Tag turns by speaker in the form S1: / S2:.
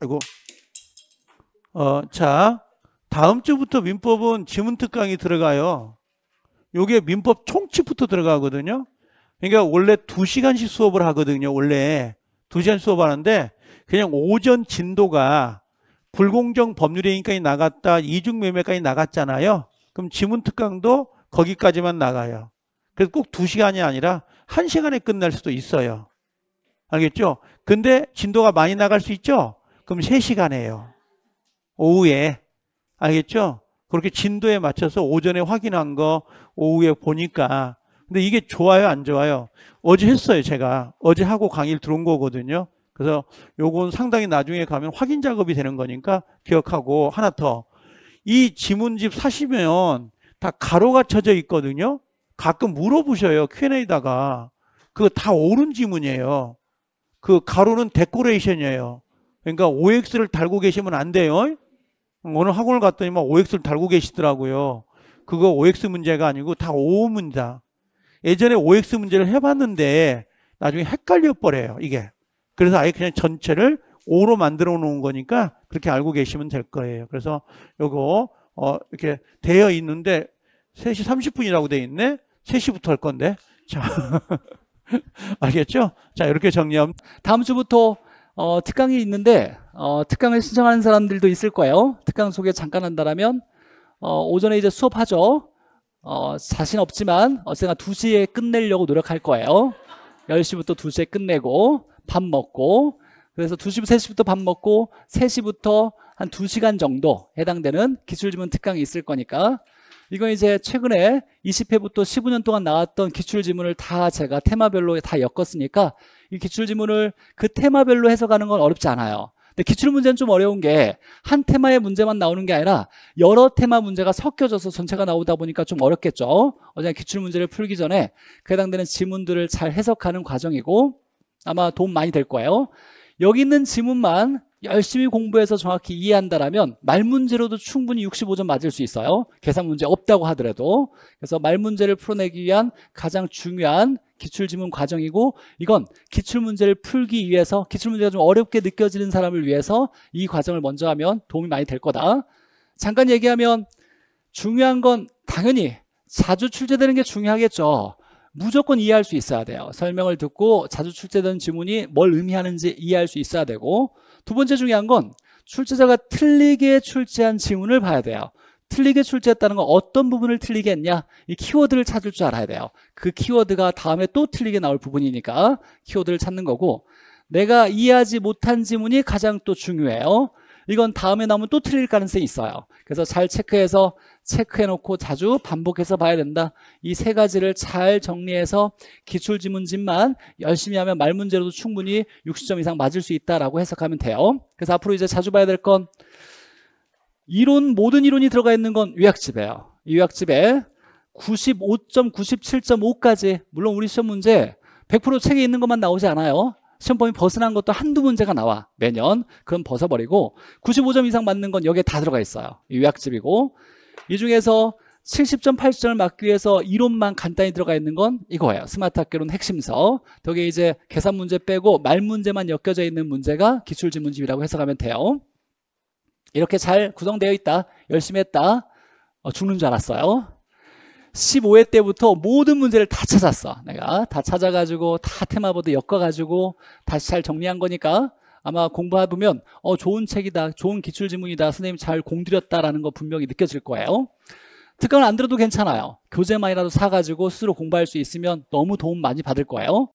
S1: 아이고. 어, 자, 다음 주부터 민법은 지문특강이 들어가요. 요게 민법 총칙부터 들어가거든요. 그러니까 원래 두시간씩 수업을 하거든요. 원래 두시간 수업하는데 그냥 오전 진도가 불공정 법률행위까지 나갔다. 이중매매까지 나갔잖아요. 그럼 지문특강도 거기까지만 나가요. 그래서 꼭 두시간이 아니라 한시간에 끝날 수도 있어요. 알겠죠? 근데 진도가 많이 나갈 수 있죠? 그럼 3시간이에요. 오후에. 알겠죠? 그렇게 진도에 맞춰서 오전에 확인한 거 오후에 보니까 근데 이게 좋아요 안 좋아요? 어제 했어요 제가 어제 하고 강의를 들어온 거거든요 그래서 요건 상당히 나중에 가면 확인 작업이 되는 거니까 기억하고 하나 더이 지문집 사시면 다 가로가 쳐져 있거든요 가끔 물어보셔요 Q&A다가 그거 다 옳은 지문이에요 그 가로는 데코레이션이에요 그러니까 OX를 달고 계시면 안 돼요. 오늘 학원을 갔더니만 OX를 달고 계시더라고요. 그거 OX 문제가 아니고 다 O 문제다. 예전에 OX 문제를 해봤는데 나중에 헷갈려 버려요. 이게. 그래서 아예 그냥 전체를 O로 만들어 놓은 거니까 그렇게 알고 계시면 될 거예요. 그래서 요거 어 이렇게 되어 있는데 3시 30분이라고 돼 있네. 3시부터 할 건데. 자. 알겠죠? 자, 이렇게 정리하면 다음 주부터 어, 특강이 있는데
S2: 어, 특강을 신청하는 사람들도 있을 거예요. 특강 소개 잠깐 한다라면 어, 오전에 이제 수업하죠. 어, 자신 없지만 어쨌나 2시에 끝내려고 노력할 거예요. 10시부터 2시에 끝내고 밥 먹고 그래서 2시부터 3시부터 밥 먹고 3시부터 한 2시간 정도 해당되는 기술지문 특강이 있을 거니까 이건 이제 최근에 20회부터 15년 동안 나왔던 기출지문을 다 제가 테마별로 다 엮었으니까 이 기출지문을 그 테마별로 해석하는 건 어렵지 않아요. 근데 기출문제는 좀 어려운 게 한 테마의 문제만 나오는 게 아니라 여러 테마 문제가 섞여져서 전체가 나오다 보니까 좀 어렵겠죠. 어제 기출문제를 풀기 전에 그 해당되는 지문들을 잘 해석하는 과정이고 아마 도움 많이 될 거예요. 여기 있는 지문만 열심히 공부해서 정확히 이해한다라면 말 문제로도 충분히 65점 맞을 수 있어요. 계산 문제 없다고 하더라도. 그래서 말 문제를 풀어내기 위한 가장 중요한 기출지문 과정이고 이건 기출문제를 풀기 위해서 기출문제가 좀 어렵게 느껴지는 사람을 위해서 이 과정을 먼저 하면 도움이 많이 될 거다. 잠깐 얘기하면 중요한 건 당연히 자주 출제되는 게 중요하겠죠. 무조건 이해할 수 있어야 돼요. 설명을 듣고 자주 출제되는 지문이 뭘 의미하는지 이해할 수 있어야 되고 두 번째 중요한 건 출제자가 틀리게 출제한 지문을 봐야 돼요. 틀리게 출제했다는 건 어떤 부분을 틀리게 했냐 이 키워드를 찾을 줄 알아야 돼요 그 키워드가 다음에 또 틀리게 나올 부분이니까 키워드를 찾는 거고 내가 이해하지 못한 지문이 가장 또 중요해요 이건 다음에 나오면 또 틀릴 가능성이 있어요. 그래서 잘 체크해서 체크해놓고 자주 반복해서 봐야 된다. 이 세 가지를 잘 정리해서 기출지문집만 열심히 하면 말문제로도 충분히 60점 이상 맞을 수 있다라고 해석하면 돼요. 그래서 앞으로 이제 자주 봐야 될 건 이론 모든 이론이 들어가 있는 건 요약집이에요. 이 요약집에 95.97.5까지 물론 우리 시험 문제 100% 책에 있는 것만 나오지 않아요. 시험 범위 벗어난 것도 한두 문제가 나와 매년 그럼 벗어버리고 95점 이상 맞는 건 여기에 다 들어가 있어요 요약집이고 이 중에서 70점, 80점을 맞기 위해서 이론만 간단히 들어가 있는 건 이거예요. 스마트 학교론 핵심서. 거기에 이제 계산 문제 빼고 말 문제만 엮여져 있는 문제가 기출지문집이라고 해석하면 돼요. 이렇게 잘 구성되어 있다. 열심히 했다. 어, 죽는 줄 알았어요. 15회 때부터 모든 문제를 다 찾았어. 내가 다 찾아가지고 다 테마보드 엮어가지고 다시 잘 정리한 거니까 아마 공부해보면 어 좋은 책이다, 좋은 기출지문이다, 선생님 잘 공들였다라는 거 분명히 느껴질 거예요. 특강을 안 들어도 괜찮아요. 교재만이라도 사가지고 스스로 공부할 수 있으면 너무 도움 많이 받을 거예요.